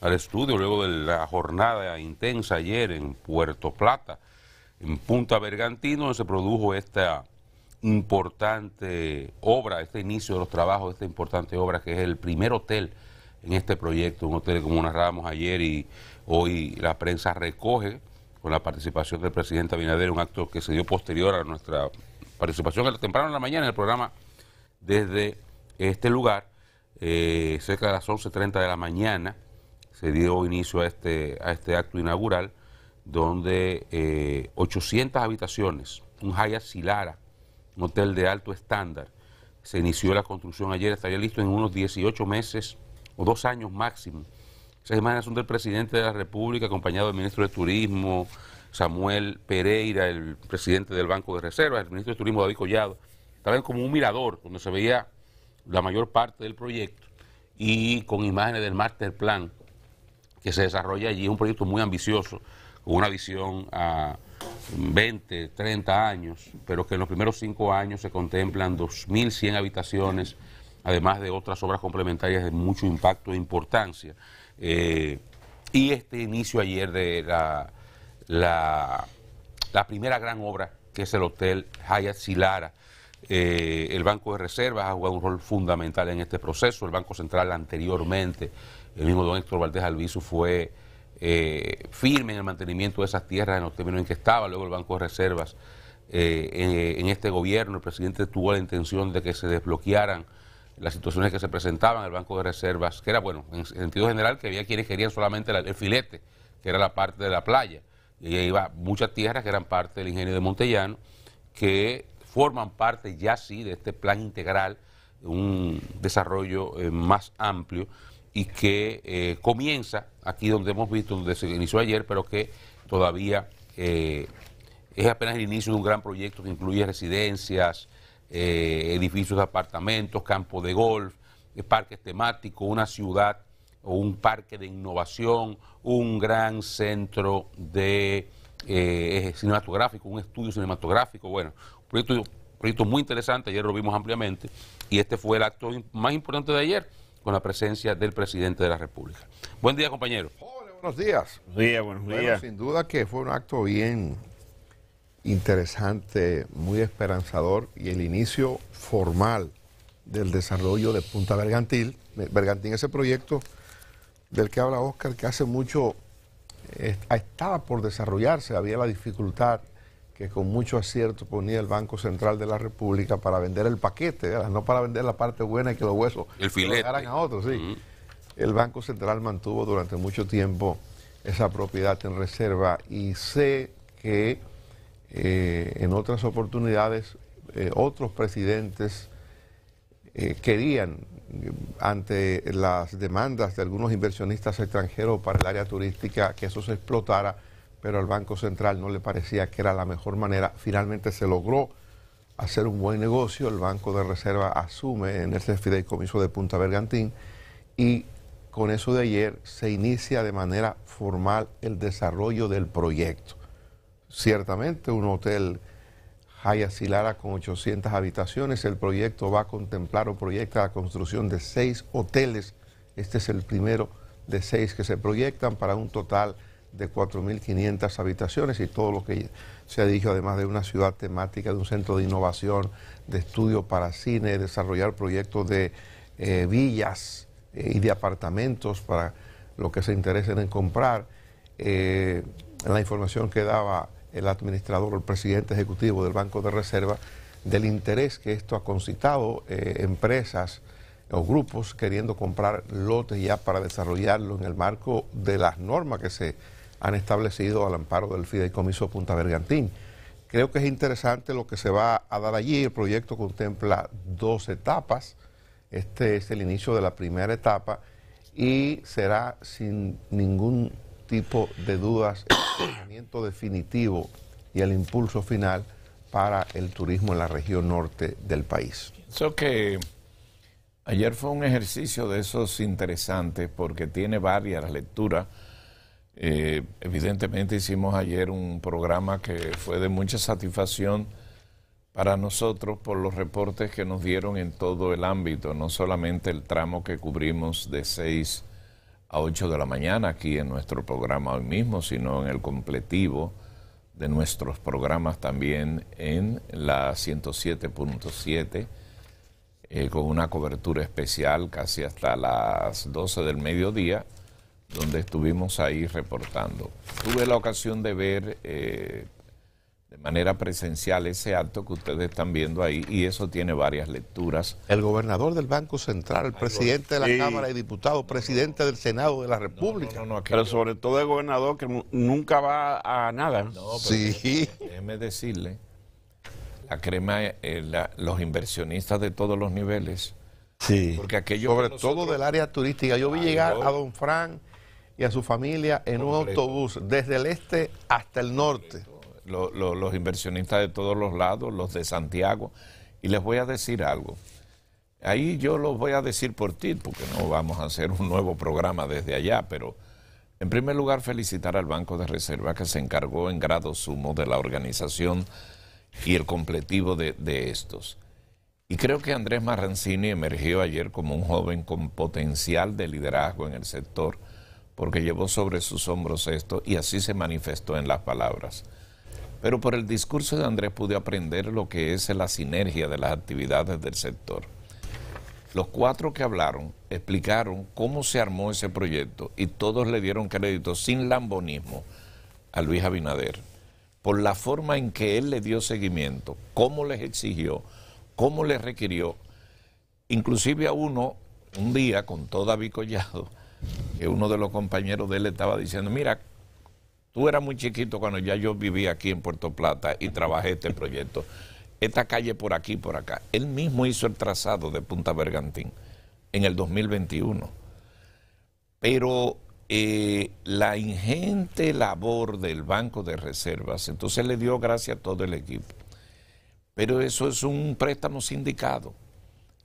al estudio luego de la jornada intensa ayer en Puerto Plata, en Punta Bergantino, donde se produjo esta importante obra, este inicio de los trabajos, esta importante obra que es el primer hotel en este proyecto, un hotel como narrábamos ayer y hoy la prensa recoge con la participación del presidente Abinader, un acto que se dio posterior a nuestra participación a temprano en la mañana en el programa desde este lugar, eh, cerca de las 11.30 de la mañana se dio inicio a este, a este acto inaugural, donde 800 eh, habitaciones, un Hyatt Silara, un hotel de alto estándar, se inició la construcción ayer, estaría listo en unos 18 meses o dos años máximo. esas imágenes son del presidente de la República, acompañado del ministro de Turismo, Samuel Pereira, el presidente del Banco de Reservas, el ministro de Turismo David Collado. también como un mirador donde se veía la mayor parte del proyecto y con imágenes del master plan que se desarrolla allí. Es un proyecto muy ambicioso, con una visión a 20, 30 años, pero que en los primeros cinco años se contemplan 2.100 habitaciones, además de otras obras complementarias de mucho impacto e importancia. Eh, y este inicio ayer de la, la, primera gran obra, que es el Hotel Hayat Silara, eh, el Banco de Reservas ha jugado un rol fundamental en este proceso. El Banco Central anteriormente, el mismo don Héctor Valdés Albizu fue eh, firme en el mantenimiento de esas tierras en los términos en que estaba. Luego el Banco de Reservas, eh, en, este gobierno, el presidente tuvo la intención de que se desbloquearan las situaciones que se presentaban. El Banco de Reservas, que era, bueno, en sentido general, que había quienes querían solamente el filete, que era la parte de la playa. Y ahí iba muchas tierras que eran parte del ingenio de Montellano, que forman parte ya sí de este plan integral, un desarrollo eh, más amplio y que eh, comienza aquí donde hemos visto, donde se inició ayer, pero que todavía eh, es apenas el inicio de un gran proyecto que incluye residencias, edificios de apartamentos, campo de golf, parques temáticos, una ciudad o un parque de innovación, un gran centro de cinematográfico, un estudio cinematográfico, bueno, Proyecto, muy interesante, ayer lo vimos ampliamente, y este fue el acto más importante de ayer, con la presencia del presidente de la República. Buen día, compañero. Hola, buenos días. Buenos días, buenos días. Sin duda que fue un acto bien interesante, muy esperanzador, y el inicio formal del desarrollo de Punta Bergantil, Bergantín, ese proyecto del que habla Oscar, que hace mucho eh, estaba por desarrollarse, había la dificultad que con mucho acierto ponía el Banco Central de la República para vender el paquete, no para vender la parte buena y que los huesos el filete. a otros. Sí. El Banco Central mantuvo durante mucho tiempo esa propiedad en reserva y sé que eh, en otras oportunidades eh, otros presidentes eh, querían ante las demandas de algunos inversionistas extranjeros para el área turística que eso se explotara pero al Banco Central no le parecía que era la mejor manera. Finalmente se logró hacer un buen negocio, el Banco de Reserva asume en ESTE fideicomiso de Punta Bergantín y con eso de ayer se inicia de manera formal el desarrollo del proyecto. Ciertamente un hotel Haya Silara con 800 habitaciones, el proyecto va a contemplar o proyecta la construcción de seis hoteles, este es el primero de seis que se proyectan para un total de 4.500 habitaciones y todo lo que se ha dicho, además de una ciudad temática, de un centro de innovación, de estudio para cine, desarrollar proyectos de eh, villas eh, y de apartamentos para los que se interesen en comprar. Eh, la información que daba el administrador, el presidente ejecutivo del Banco de Reserva, del interés que esto ha concitado empresas o grupos queriendo comprar lotes ya para desarrollarlo en el marco de las normas que se han establecido al amparo del Fideicomiso Punta Bergantín. Creo que es interesante lo que se va a dar allí. El proyecto contempla dos etapas. Este es el inicio de la primera etapa y será sin ningún tipo de dudas el tratamiento definitivo y el impulso final para el turismo en la región norte del país. Pienso que ayer fue un ejercicio de esos interesantes porque tiene varias lecturas. Eh, evidentemente hicimos ayer un programa que fue de mucha satisfacción para nosotros por los reportes que nos dieron en todo el ámbito, no solamente el tramo que cubrimos de 6 a 8 de la mañana aquí en nuestro programa hoy mismo, sino en el completivo de nuestros programas también en la 107.7, eh, con una cobertura especial casi hasta las 12 del mediodía donde estuvimos ahí reportando. Tuve la ocasión de ver eh, de manera presencial ese acto que ustedes están viendo ahí y eso tiene varias lecturas. El gobernador del Banco Central, el presidente de la Cámara y Diputados, presidente del Senado de la República. pero sobre todo el gobernador que nunca va a nada. sí. Déjeme decirle, la crema, eh, los inversionistas de todos los niveles. Sí. Porque aquello sobre todo del área turística. Yo vi llegar a don Fran y a su familia en un autobús desde el este hasta el norte. los inversionistas de todos los lados, los de Santiago. Y les voy a decir algo. Ahí yo los voy a decir por ti, porque no vamos a hacer un nuevo programa desde allá, pero en primer lugar felicitar al Banco de Reserva que se encargó en grado sumo de la organización y el completivo de, de estos. Y creo que Andrés Marrancini emergió ayer como un joven con potencial de liderazgo en el sector porque llevó sobre sus hombros esto y así se manifestó en las palabras. Pero por el discurso de Andrés pude aprender lo que es la sinergia de las actividades del sector. Los cuatro que hablaron explicaron cómo se armó ese proyecto y todos le dieron crédito sin lambonismo a Luis Abinader por la forma en que él le dio seguimiento, cómo les exigió, cómo les requirió. Inclusive a uno, un día con toda Collado que uno de los compañeros de él estaba diciendo, mira, tú eras muy chiquito cuando ya yo vivía aquí en Puerto Plata y trabajé este proyecto. Esta calle por aquí, por acá. Él mismo hizo el trazado de Punta Bergantín en el 2021. Pero eh, la ingente labor del Banco de Reservas, entonces le dio gracias a todo el equipo. Pero eso es un préstamo sindicado.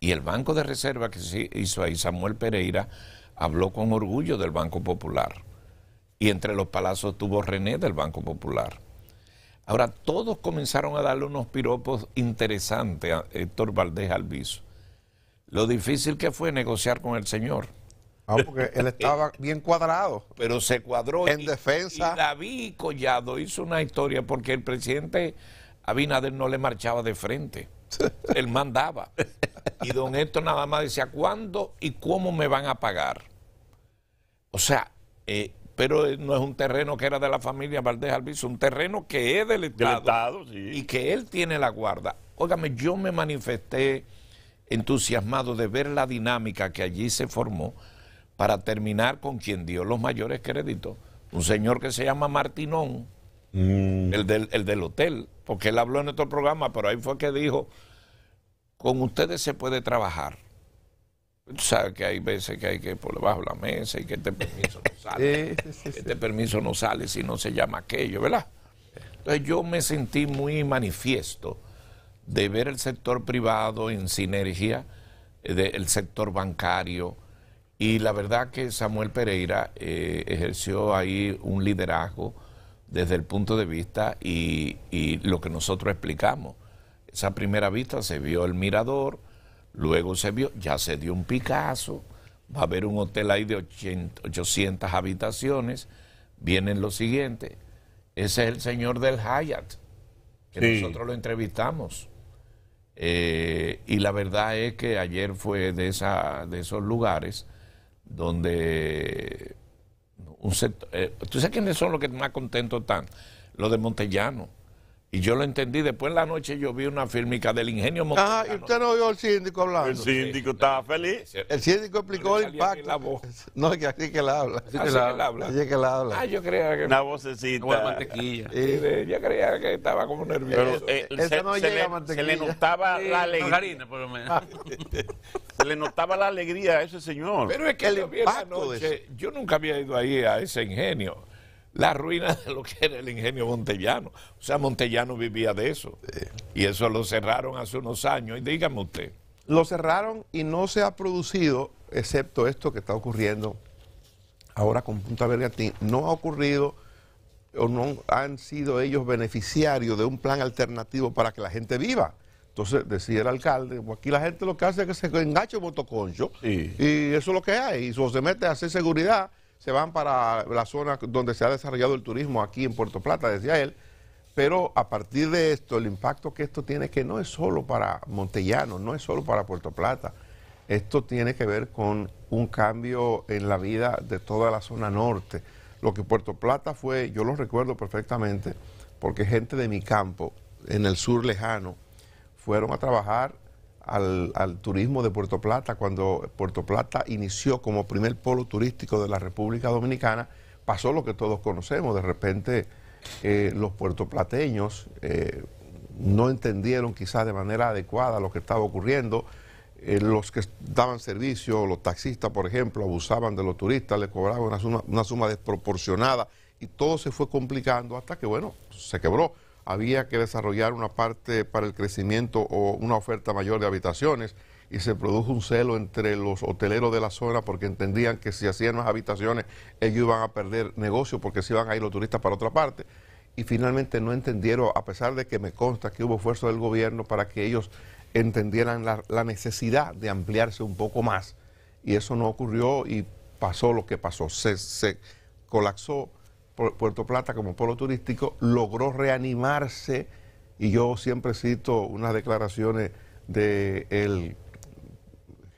Y el Banco de Reservas que se hizo ahí, Samuel Pereira, habló con orgullo del Banco Popular. Y entre los palazos tuvo René del Banco Popular. Ahora todos comenzaron a darle unos piropos interesantes a Héctor Valdés Alviso. Lo difícil que fue negociar con el señor. Ah, porque él estaba bien cuadrado. Pero se cuadró. En defensa. Y David Collado hizo una historia porque el presidente Abinader no le marchaba de frente. Él mandaba. Y don esto nada más decía, ¿cuándo y cómo me van a pagar? O sea, eh, pero eh, no es un terreno que era de la familia Valdés Alviso, un terreno que es del Estado, y que él tiene la guarda. Óigame, yo me manifesté entusiasmado de ver la dinámica que allí se formó para terminar con quien dio los mayores créditos, un señor que se llama Martinón, Mm. El, del, hotel, porque él habló en nuestro programa, pero ahí fue que dijo, con ustedes se puede trabajar. Tú sabes que hay veces que hay que ir por debajo de la mesa y que este permiso no sale. Este permiso no sale si no se llama aquello, ¿verdad? Entonces yo me sentí muy manifiesto de ver el sector privado en sinergia eh, del sector bancario y la verdad que Samuel Pereira eh, ejerció ahí un liderazgo desde el punto de vista y, lo que nosotros explicamos. Esa primera vista se vio el mirador, luego se vio, ya se dio un Picasso, va a haber un hotel ahí de 800 habitaciones, vienen lo siguientes. Ese es el señor del Hyatt, que nosotros lo entrevistamos. Eh, y la verdad es que ayer fue de, esa, de esos lugares donde un eh, ¿Tú sabes quiénes son los que más contentos están? Los de Montellano. Y yo lo entendí. Después en la noche yo vi una fílmica del ingenio Ah Ajá, y usted no oyó al síndico hablando. El síndico estaba feliz. El síndico explicó el impacto. No, que así que la habla. Así, que, la habla. Así que la habla. Ah, yo creía que. Una vocecita. Una mantequilla. Sí. yo creía que estaba como nervioso. Pero, eh, se, no le, le notaba la alegría. se le notaba la alegría a ese señor. Pero es que el impacto yo nunca había ido ahí a ese ingenio la ruina de lo que era el ingenio Montellano. O sea, Montellano vivía de eso. Y eso lo cerraron hace unos años. Y dígame usted. Lo cerraron y no se ha producido, excepto esto que está ocurriendo ahora con Punta Bergantín, no ha ocurrido o no han sido ellos beneficiarios de un plan alternativo para que la gente viva. Entonces decía el alcalde, pues aquí la gente lo que hace es que se engache un motoconcho y eso es lo que hay. Y o se mete a hacer seguridad se van para la zona donde se ha desarrollado el turismo aquí en Puerto Plata, decía él. Pero a partir de esto, el impacto que esto tiene, que no es solo para Montellano, no es solo para Puerto Plata, esto tiene que ver con un cambio en la vida de toda la zona norte. Lo que Puerto Plata fue, yo lo recuerdo perfectamente, porque gente de mi campo, en el sur lejano, fueron a trabajar al, turismo de Puerto Plata cuando Puerto Plata inició como primer polo turístico de la República Dominicana, pasó lo que todos conocemos. De repente eh, los puertoplateños eh, no entendieron quizás de manera adecuada lo que estaba ocurriendo. Eh, los que daban servicio, los taxistas, por ejemplo, abusaban de los turistas, les cobraban una suma desproporcionada y todo se fue complicando hasta que, bueno, se quebró había que desarrollar una parte para el crecimiento o una oferta mayor de habitaciones y se produjo un celo entre los hoteleros de la zona porque entendían que si hacían más habitaciones ellos iban a perder negocio porque se iban a ir los turistas para otra parte. Y finalmente no entendieron, a pesar de que me consta que hubo esfuerzo del gobierno para que ellos entendieran la, necesidad de ampliarse un poco más. Y eso no ocurrió y pasó lo que pasó. se colapsó Puerto Plata como polo turístico logró reanimarse y yo siempre cito unas declaraciones del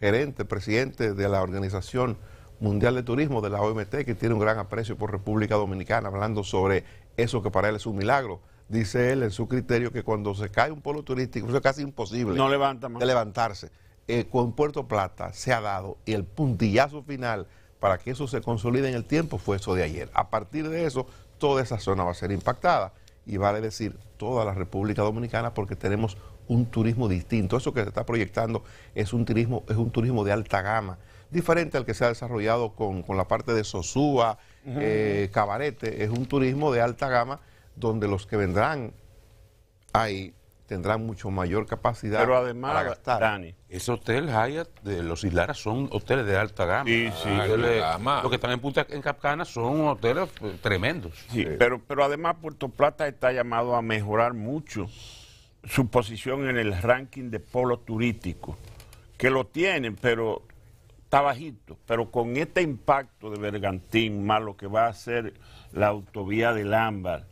gerente, presidente de la Organización Mundial de Turismo de la OMT, que tiene un gran aprecio por República Dominicana, hablando sobre eso que para él es un milagro. Dice él en su criterio que cuando se cae un polo turístico, eso es casi imposible no de levantarse. Eh, con Puerto Plata se ha dado y el puntillazo final para que eso se consolide en el tiempo fue eso de ayer. A partir de eso, toda esa zona va a ser impactada y vale decir toda la República Dominicana porque tenemos un turismo distinto. Eso que se está proyectando es un turismo, es un turismo de alta gama, diferente al que se ha desarrollado con, la parte de Sosúa, eh, Cabarete. Es un turismo de alta gama donde los que vendrán ahí tendrán mucho mayor capacidad Pero además, para gastar. Dani. Esos hoteles de los islas son hoteles de alta gama. los que están en Punta en Capcana son hoteles eh, tremendos. Pero, pero además Puerto Plata está llamado a mejorar mucho su posición en el ranking de polo turístico que lo tienen, pero está bajito. Pero con este impacto de Bergantín, más lo que va a hacer la autovía del Ámbar,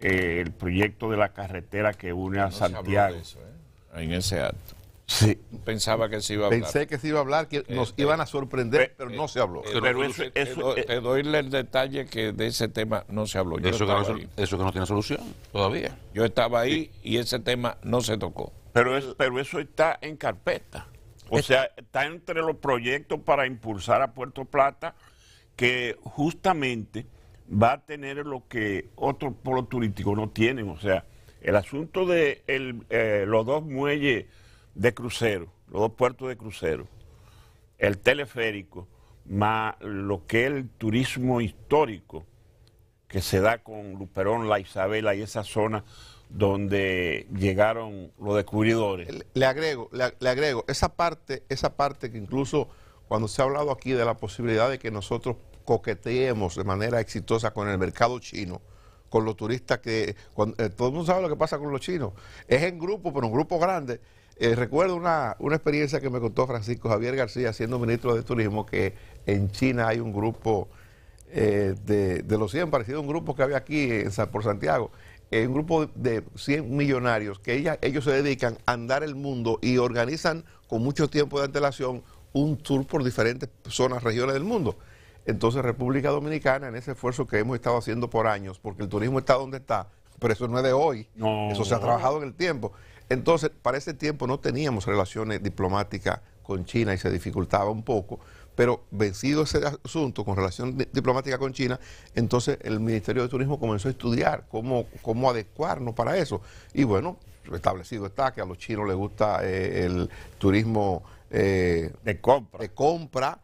eh, el proyecto de la carretera que une a Santiago. ¿eh? En ese acto. Sí. Pensaba que se iba a hablar. Pensé que se iba a hablar, que este, nos iban a sorprender, pero eh, no se habló. Pero eso, te doy el detalle que de ese tema no se habló. eso, que no, tiene solución todavía. Yo estaba ahí y ese tema no se tocó. Pero, pero eso está en carpeta. O sea, está entre los proyectos para impulsar a Puerto Plata que justamente va a tener lo que otros polos turísticos no tienen. O sea, el asunto de eh, los dos muelles de crucero, los dos puertos de crucero, el teleférico, más lo que es el turismo histórico que se da con Luperón, La Isabela y esa zona donde llegaron los descubridores. Le, agrego, le, agrego, esa parte, esa parte que incluso cuando se ha hablado aquí de la posibilidad de que nosotros coqueteemos de manera exitosa con el mercado chino, con los turistas que... Cuando, eh, todo el mundo sabe lo que pasa con los chinos. Es en grupo, pero un grupo grande. Eh, recuerdo una, experiencia que me contó Francisco Javier García, siendo ministro de Turismo, que en China hay un grupo eh, de, de, los 100, parecido a un grupo que había aquí en por Santiago, un grupo de 100 millonarios que ellos se dedican a andar el mundo y organizan con mucho tiempo de antelación un tour por diferentes zonas, regiones del mundo. Entonces República Dominicana, en ese esfuerzo que hemos estado haciendo por años, porque el turismo está donde está, pero eso no es de hoy, eso se ha trabajado en el tiempo. Entonces, para ese tiempo no teníamos relaciones diplomáticas con China y se dificultaba un poco, pero vencido ese asunto con relación diplomática con China, entonces el Ministerio de Turismo comenzó a estudiar cómo, cómo adecuarnos para eso. Y bueno, establecido está que a los chinos les gusta eh, el turismo eh, De compra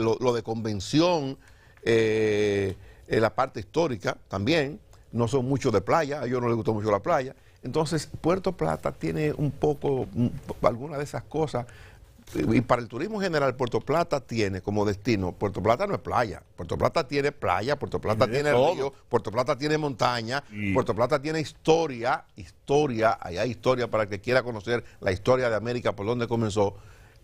lo, de convención, eh, eh, la parte histórica también, no son muchos de playa, a ellos no les gustó mucho la playa. Entonces, Puerto Plata tiene un poco, alguna de esas cosas. Y para el turismo general, Puerto Plata tiene como destino, Puerto Plata no es playa, Puerto Plata tiene playa, Puerto Plata tiene, río, Puerto Plata tiene montaña, Puerto Plata tiene historia, historia, allá hay historia para el que quiera conocer la historia de América, por dónde comenzó.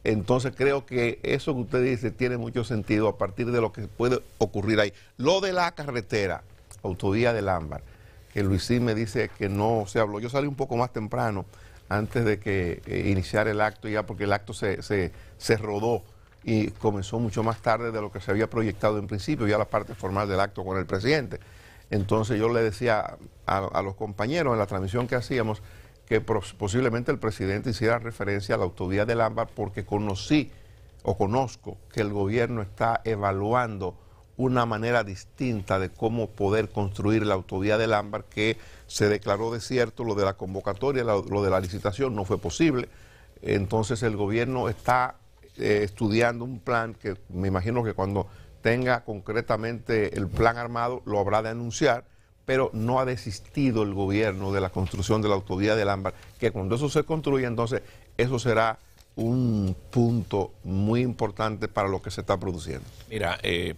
Entonces creo que eso que usted dice tiene mucho sentido a partir de lo que puede ocurrir ahí. Lo de la carretera, autovía del Ámbar, que Luisín me dice que no se habló. Yo salí un poco más temprano antes de que eh, iniciara el acto ya, porque el acto se, rodó y comenzó mucho más tarde de lo que se había proyectado en principio, ya la parte formal del acto con el presidente. Entonces yo le decía a los compañeros en la transmisión que hacíamos, que posiblemente el presidente hiciera referencia a la autovía del ámbar porque conocí o conozco que el gobierno está evaluando una manera distinta de cómo poder construir la autovía del ámbar que se declaró desierto, lo de la convocatoria, lo de la licitación no fue posible. Entonces el gobierno está eh, estudiando un plan que me imagino que cuando tenga concretamente el plan armado lo habrá de anunciar pero no ha desistido el gobierno de la construcción de la autovía del Ámbar, que cuando eso se construya, entonces eso será un punto muy importante para lo que se está produciendo. Mira, eh,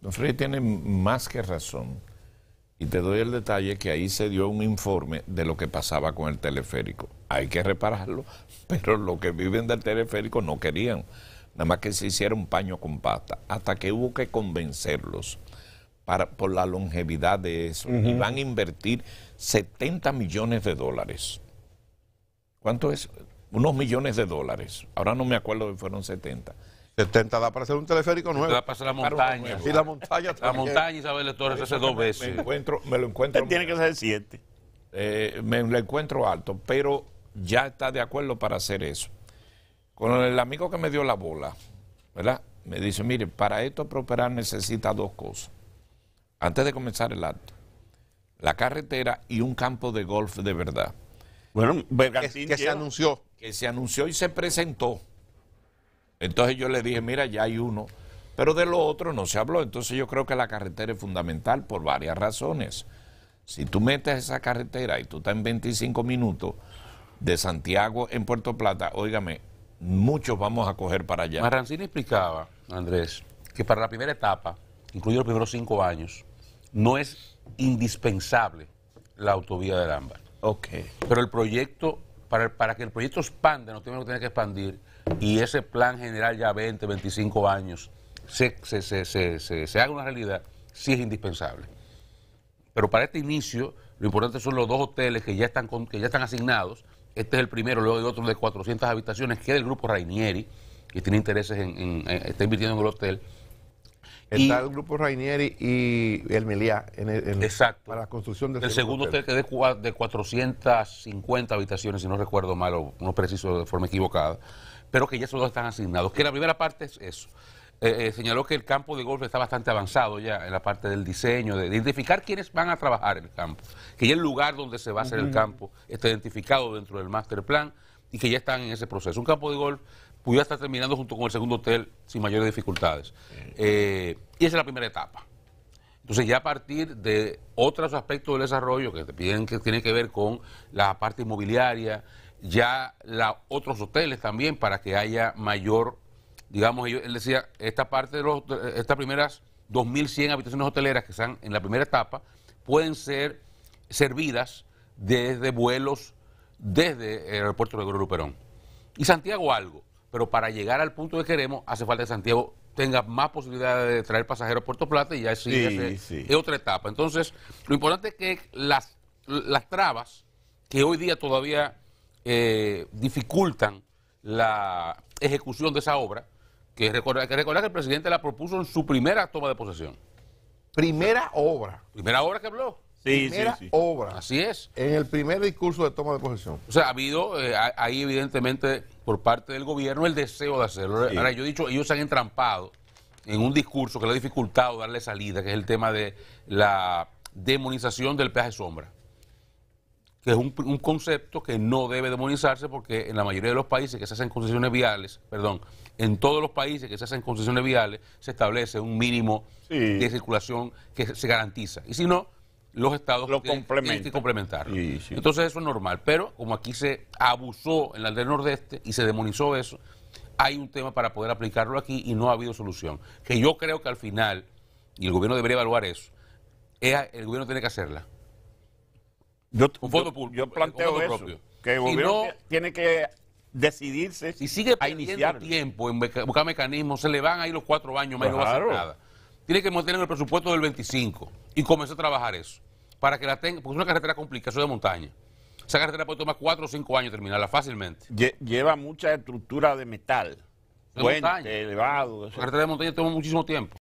don Freddy tiene más que razón, y te doy el detalle que ahí se dio un informe de lo que pasaba con el teleférico. Hay que repararlo, pero los que viven del teleférico no querían, nada más que se hiciera un paño con pasta, hasta que hubo que convencerlos por la longevidad de eso. Y van a invertir 70 millones de dólares. ¿Cuánto es? Unos millones de dólares. Ahora no me acuerdo si fueron 70. 70 da para hacer un teleférico nuevo. para hacer la montaña. Y la montaña La montaña Isabel Torres hace dos veces. Me, lo encuentro. tiene que ser 7. Eh, me lo encuentro alto, pero ya está de acuerdo para hacer eso. Con el amigo que me dio la bola, ¿verdad? Me dice, mire, para esto prosperar necesita dos cosas antes de comenzar el acto, la carretera y un campo de golf de verdad. Bueno, que, se anunció. Que se anunció y se presentó. Entonces yo le dije, mira, ya hay uno, pero de lo otro no se habló. Entonces yo creo que la carretera es fundamental por varias razones. Si tú metes esa carretera y tú estás en 25 minutos de Santiago en Puerto Plata, óigame, muchos vamos a coger para allá. Marrancini explicaba, Andrés, que para la primera etapa, incluido los primeros cinco años, no es indispensable la autovía del ámbar. Ok. Pero el proyecto, para, que el proyecto expande, no tenemos que tener que expandir, y ese plan general ya 20, 25 años, se, se, haga una realidad, sí es indispensable. Pero para este inicio, lo importante son los dos hoteles que ya están, que ya están asignados. Este es el primero, luego hay otro de 400 habitaciones, que es del grupo Rainieri, que tiene intereses en eh, está invirtiendo en el hotel. Está el grupo Rainieri y el Meliá exacto. para la construcción del el segundo, hotel. de 450 habitaciones, si no recuerdo mal, o no preciso de forma equivocada, pero que ya esos dos están asignados. Que la primera parte es eso. Eh, eh, señaló que el campo de golf está bastante avanzado ya en la parte del diseño, de, identificar quiénes van a trabajar en el campo, que ya el lugar donde se va a hacer el campo está identificado dentro del master plan y que ya están en ese proceso. Un campo de golf pudiera estar terminando junto con el segundo hotel sin mayores dificultades. Eh, y esa es la primera etapa. Entonces ya a partir de otros aspectos del desarrollo que que tienen que ver con la parte inmobiliaria, ya la, otros hoteles también para que haya mayor, digamos, él decía, esta parte de los, estas primeras 2.100 habitaciones hoteleras que están en la primera etapa pueden ser servidas desde vuelos desde el aeropuerto de Grupo Luperón. Y Santiago algo, pero para llegar al punto que queremos hace falta que Santiago tenga más posibilidades de traer pasajeros a Puerto Plata y ya es otra etapa. Entonces, lo importante es que las, las trabas que hoy día todavía eh, dificultan la ejecución de esa obra, que recordar, que recordar que el presidente la propuso en su primera toma de posesión. Primera obra. Primera obra que habló. Sí, primera obra. Así es. En el primer discurso de toma de posesión. O sea, ha habido eh, ahí evidentemente por parte del gobierno el deseo de hacerlo. Ahora, yo he dicho, ellos se han entrampado en un discurso que le ha dificultado darle salida, que es el tema de la demonización del peaje sombra, que es un, concepto que no debe demonizarse porque en la mayoría de los países que se hacen concesiones viales, perdón, en todos los países que se hacen concesiones viales, se establece un mínimo de circulación que se garantiza. Y si no, los estados lo que complementar Entonces eso es normal, pero como aquí se abusó en la del Nordeste y se demonizó eso, hay un tema para poder aplicarlo aquí y no ha habido solución. Que yo creo que al final, y el gobierno debería evaluar eso, el gobierno tiene que hacerla. Yo, eh, planteo eso, que el gobierno tiene que decidirse y sigue a iniciar tiempo en buscar mecanismos, se le van ahí los cuatro años, más no va a hacer nada tiene que mantener el presupuesto del 25 y comenzar a trabajar eso. Para que la tenga, porque es una carretera complicada, eso de montaña. Esa carretera puede tomar 4 o 5 años terminarla fácilmente. lleva mucha estructura de metal. elevado. La carretera de montaña toma muchísimo tiempo.